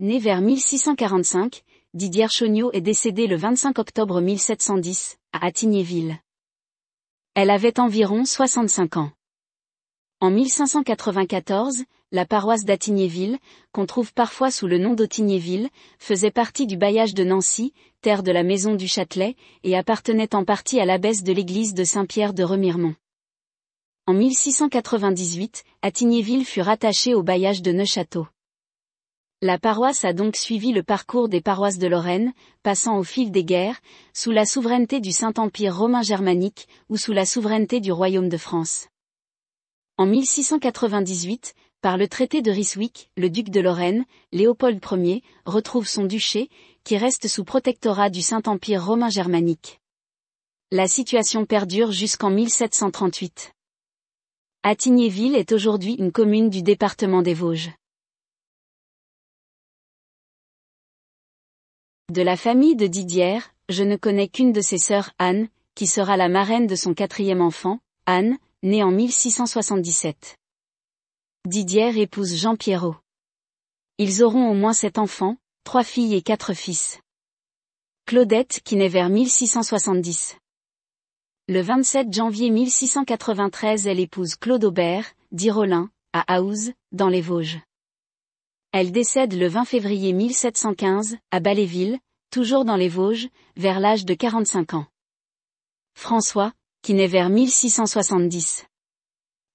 Née vers 1645, Didier Chognot est décédée le 25 octobre 1710, à Attignéville. Elle avait environ 65 ans. En 1594, la paroisse d'Atignéville, qu'on trouve parfois sous le nom d'Autignéville, faisait partie du bailliage de Nancy, terre de la maison du Châtelet, et appartenait en partie à l'abbesse de l'église de Saint-Pierre de Remiremont. En 1698, Attignéville fut rattachée au bailliage de Neuchâteau. La paroisse a donc suivi le parcours des paroisses de Lorraine, passant au fil des guerres, sous la souveraineté du Saint-Empire romain germanique, ou sous la souveraineté du Royaume de France. En 1698, par le traité de Ryswick, le duc de Lorraine, Léopold Ier, retrouve son duché, qui reste sous protectorat du Saint-Empire romain germanique. La situation perdure jusqu'en 1738. Attignéville est aujourd'hui une commune du département des Vosges. De la famille de Didier, je ne connais qu'une de ses sœurs, Anne, qui sera la marraine de son quatrième enfant, Anne, née en 1677. Didier épouse Jean Pierrot. Ils auront au moins sept enfants, trois filles et quatre fils. Claudette qui naît vers 1670. Le 27 janvier 1693 elle épouse Claude Aubert, dit Rollin, à Aouze, dans les Vosges. Elle décède le 20 février 1715, à Balléville, toujours dans les Vosges, vers l'âge de 45 ans. François, qui naît vers 1670.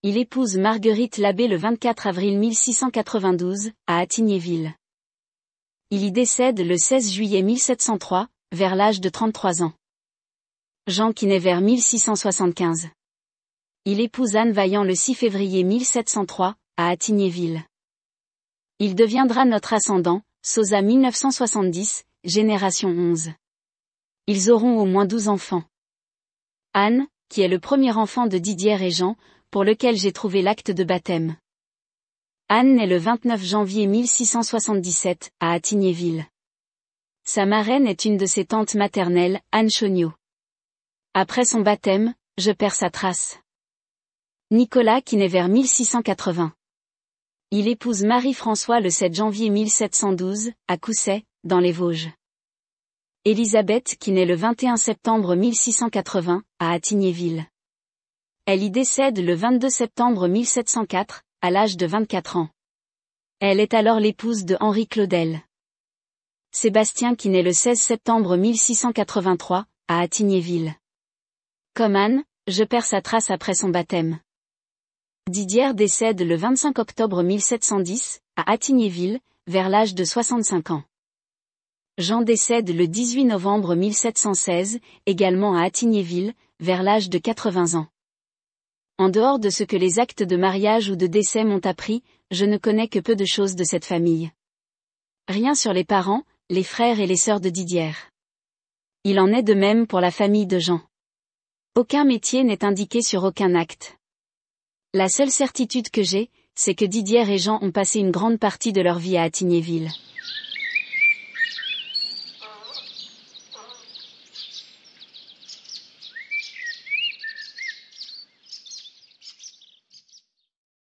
Il épouse Marguerite Labbé le 24 avril 1692, à Attignéville. Il y décède le 16 juillet 1703, vers l'âge de 33 ans. Jean qui naît vers 1675. Il épouse Anne Vaillant le 6 février 1703, à Attignéville. Il deviendra notre ascendant, Sosa 1970, génération 11. Ils auront au moins 12 enfants. Anne, qui est le premier enfant de Didier et Jean, pour lequel j'ai trouvé l'acte de baptême. Anne naît le 29 janvier 1677, à Attignéville. Sa marraine est une de ses tantes maternelles, Anne Chognaud. Après son baptême, je perds sa trace. Nicolas qui naît vers 1680. Il épouse Marie-François le 7 janvier 1712, à Cousset, dans les Vosges. Élisabeth qui naît le 21 septembre 1680, à Attignéville. Elle y décède le 22 septembre 1704, à l'âge de 24 ans. Elle est alors l'épouse de Henri Claudel. Sébastien qui naît le 16 septembre 1683, à Attignéville. Comme Anne, je perds sa trace après son baptême. Didier décède le 25 octobre 1710, à Attignéville, vers l'âge de 65 ans. Jean décède le 18 novembre 1716, également à Attignéville, vers l'âge de 80 ans. En dehors de ce que les actes de mariage ou de décès m'ont appris, je ne connais que peu de choses de cette famille. Rien sur les parents, les frères et les sœurs de Didier. Il en est de même pour la famille de Jean. Aucun métier n'est indiqué sur aucun acte. La seule certitude que j'ai, c'est que Didier et Jean ont passé une grande partie de leur vie à Attignéville.